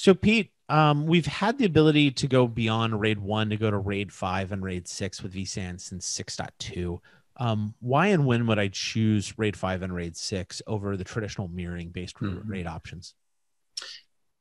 So, Pete, um, we've had the ability to go beyond RAID 1 to go to RAID 5 and RAID 6 with vSAN since 6.2. Um, why and when would I choose RAID 5 and RAID 6 over the traditional mirroring based mm-hmm. RAID options?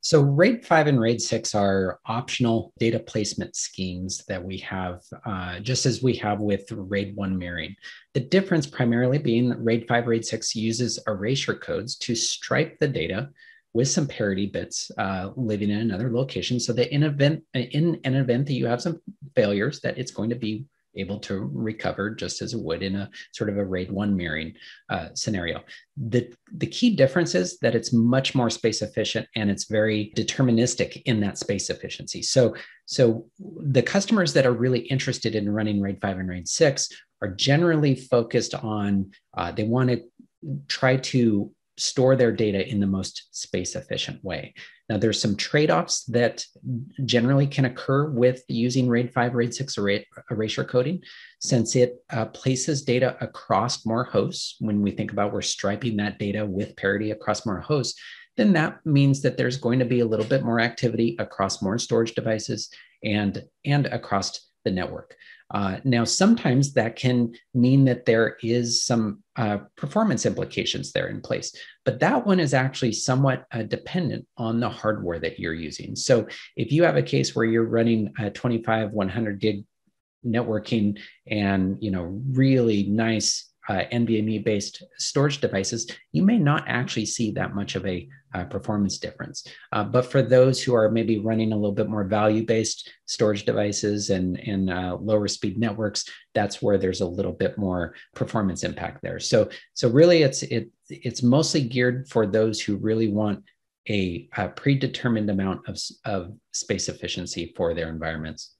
So, RAID 5 and RAID 6 are optional data placement schemes that we have, uh, just as we have with RAID 1 mirroring. The difference primarily being that RAID 5, RAID 6 uses erasure codes to stripe the data with some parity bits uh, living in another location so that in event in an event that you have some failures that it's going to be able to recover just as it would in a sort of a raid one mirroring uh, scenario. The, the key difference is that it's much more space efficient and it's very deterministic in that space efficiency. So, so the customers that are really interested in running RAID 5 and RAID 6 are generally focused on, uh, they want to try to store their data in the most space efficient way. Now, there's some trade offs that generally can occur with using RAID 5, RAID 6 erasure coding, since it uh, places data across more hosts. When we think about we're striping that data with parity across more hosts, then that means that there's going to be a little bit more activity across more storage devices and, and across the network. Uh, now, sometimes that can mean that there is some uh, performance implications there in place, but that one is actually somewhat uh, dependent on the hardware that you're using. So if you have a case where you're running a 25, 100 gig networking and you know really nice uh, NVMe based storage devices, you may not actually see that much of a uh, performance difference. Uh, but for those who are maybe running a little bit more value based storage devices and, and uh, lower speed networks, that's where there's a little bit more performance impact there. So, so really, it's, it, it's mostly geared for those who really want a, a predetermined amount of, of space efficiency for their environments.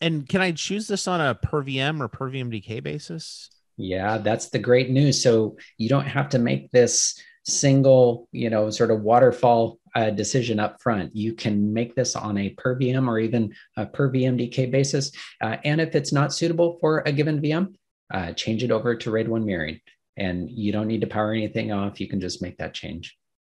And can I choose this on a per VM or per VMDK basis? Yeah, that's the great news. So you don't have to make this single, you know, sort of waterfall uh, decision up front. You can make this on a per VM or even a per VMDK basis. Uh, and if it's not suitable for a given VM, uh, change it over to RAID 1 mirroring. And you don't need to power anything off. You can just make that change.